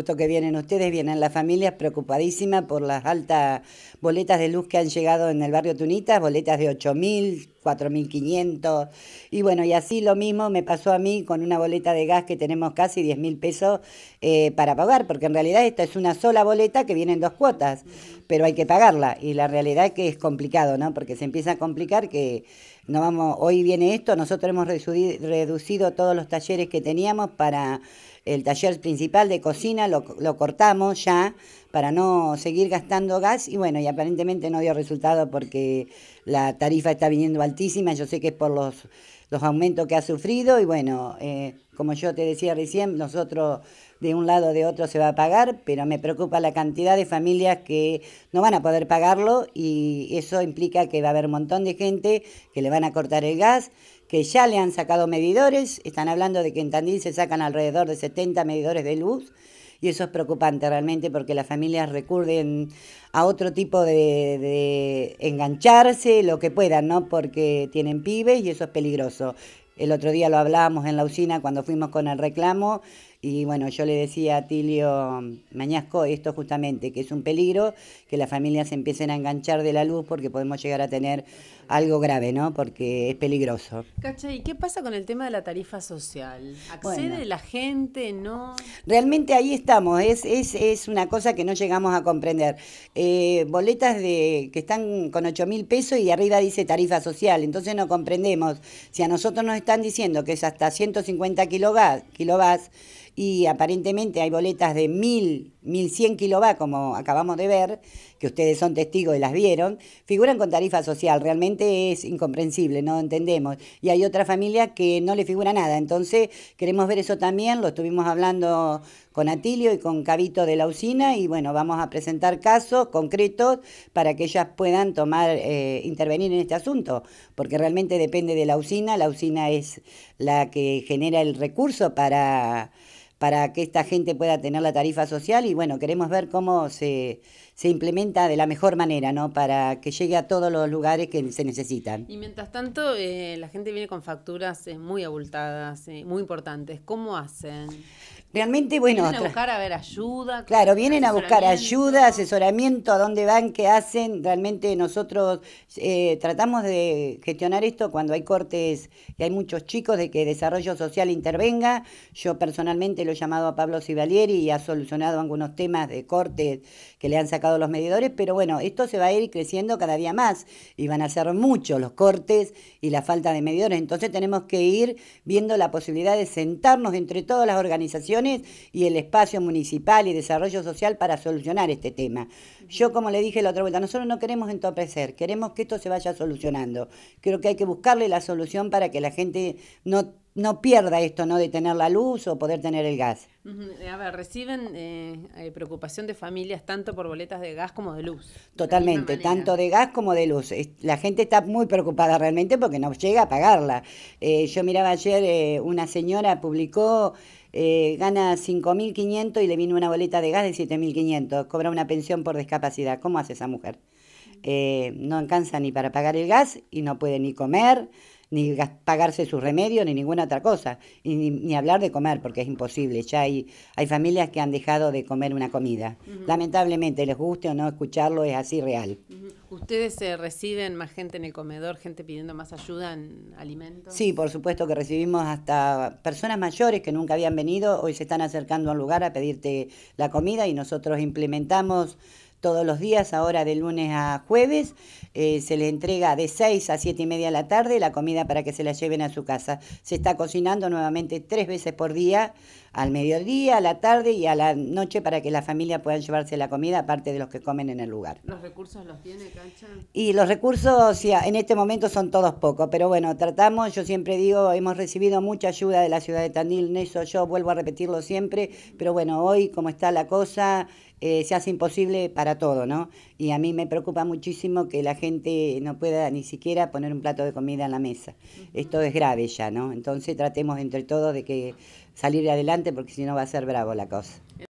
Justo que vienen ustedes, vienen las familias preocupadísimas por las altas boletas de luz que han llegado en el barrio Tunitas, boletas de 8.000, 4.500. Y bueno, y así lo mismo me pasó a mí con una boleta de gas que tenemos casi 10.000 pesos eh, para pagar, porque en realidad esta es una sola boleta que viene en dos cuotas, pero hay que pagarla. Y la realidad es que es complicado, ¿no? Porque se empieza a complicar que no vamos, hoy viene esto, nosotros hemos reducido todos los talleres que teníamos para el taller principal de cocina, lo, lo cortamos ya para no seguir gastando gas y bueno, y aparentemente no dio resultado porque la tarifa está viniendo altísima, yo sé que es por los los aumentos que ha sufrido y bueno, eh, como yo te decía recién, nosotros de un lado o de otro se va a pagar, pero me preocupa la cantidad de familias que no van a poder pagarlo y eso implica que va a haber un montón de gente que le van a cortar el gas, que ya le han sacado medidores, están hablando de que en Tandil se sacan alrededor de 70 medidores de luz y eso es preocupante realmente porque las familias recurren a otro tipo de, engancharse, lo que puedan, ¿no? Porque tienen pibes y eso es peligroso. El otro día lo hablábamos en la usina cuando fuimos con el reclamo y bueno, yo le decía a Tilio Mañasco esto justamente, que es un peligro que las familias empiecen a enganchar de la luz porque podemos llegar a tener algo grave, ¿no? Porque es peligroso. Cacha, ¿y qué pasa con el tema de la tarifa social? ¿Accede la gente? ¿No? Realmente ahí estamos, es, es, una cosa que no llegamos a comprender. Eh, boletas de que están con 8 mil pesos y arriba dice tarifa social, entonces no comprendemos. Si a nosotros nos están diciendo que es hasta 150 kilovatios y aparentemente hay boletas de 1000, 1100 kilovat como acabamos de ver, que ustedes son testigos y las vieron, figuran con tarifa social. Realmente es incomprensible, no entendemos. Y hay otra familia que no le figura nada. Entonces, queremos ver eso también. Lo estuvimos hablando con Atilio y con Cabito de la usina y bueno, vamos a presentar casos concretos para que ellas puedan tomar, eh, intervenir en este asunto, porque realmente depende de la usina, la usina es la que genera el recurso para para que esta gente pueda tener la tarifa social y bueno, queremos ver cómo se, implementa de la mejor manera, ¿no? Para que llegue a todos los lugares que se necesitan. Y mientras tanto, eh, la gente viene con facturas eh, muy abultadas, eh, muy importantes. ¿Cómo hacen? Realmente, bueno. Vienen a buscar ayuda. Claro, vienen a buscar ayuda, asesoramiento, a dónde van, qué hacen. Realmente nosotros tratamos de gestionar esto cuando hay cortes y hay muchos chicos de que desarrollo social intervenga. Yo personalmente he llamado a Pablo Sivalieri y ha solucionado algunos temas de cortes que le han sacado los medidores, pero bueno, esto se va a ir creciendo cada día más y van a ser muchos los cortes y la falta de medidores. Entonces tenemos que ir viendo la posibilidad de sentarnos entre todas las organizaciones y el espacio municipal y desarrollo social para solucionar este tema. Yo, como le dije la otra vuelta, nosotros no queremos entorpecer, queremos que esto se vaya solucionando. Creo que hay que buscarle la solución para que la gente no no pierda esto, ¿no? De tener la luz o poder tener el gas. A ver, reciben eh, preocupación de familias tanto por boletas de gas como de luz. Totalmente, tanto de gas como de luz. La gente está muy preocupada realmente porque no llega a pagarla. Eh, yo miraba ayer, eh, una señora publicó, gana 5.500 y le vino una boleta de gas de 7.500, cobra una pensión por discapacidad. ¿Cómo hace esa mujer? no alcanza ni para pagar el gas y no puede ni comer ni pagarse su remedio, ni ninguna otra cosa, ni, hablar de comer, porque es imposible. Ya hay, hay familias que han dejado de comer una comida. Lamentablemente, les guste o no escucharlo, es así real. ¿Ustedes eh, reciben más gente en el comedor, gente pidiendo más ayuda en alimentos? Sí, por supuesto que recibimos hasta personas mayores que nunca habían venido, hoy se están acercando al lugar a pedirte la comida y nosotros implementamos todos los días, ahora de lunes a jueves. Eh, se le entrega de 6 a siete y media de la tarde la comida para que se la lleven a su casa. Se está cocinando nuevamente tres veces por día al mediodía, a la tarde y a la noche para que la familia puedan llevarse la comida, aparte de los que comen en el lugar. ¿Los recursos los tiene Cancha? Y los recursos en este momento son todos pocos, pero bueno, tratamos, yo siempre digo, hemos recibido mucha ayuda de la ciudad de Tandil, eso yo vuelvo a repetirlo siempre, pero bueno, hoy como está la cosa, eh, se hace imposible para todo, ¿no? Y a mí me preocupa muchísimo que la gente no pueda ni siquiera poner un plato de comida en la mesa. Esto es grave ya, ¿no? Entonces tratemos entre todos de que salir adelante porque si no va a ser bravo la cosa.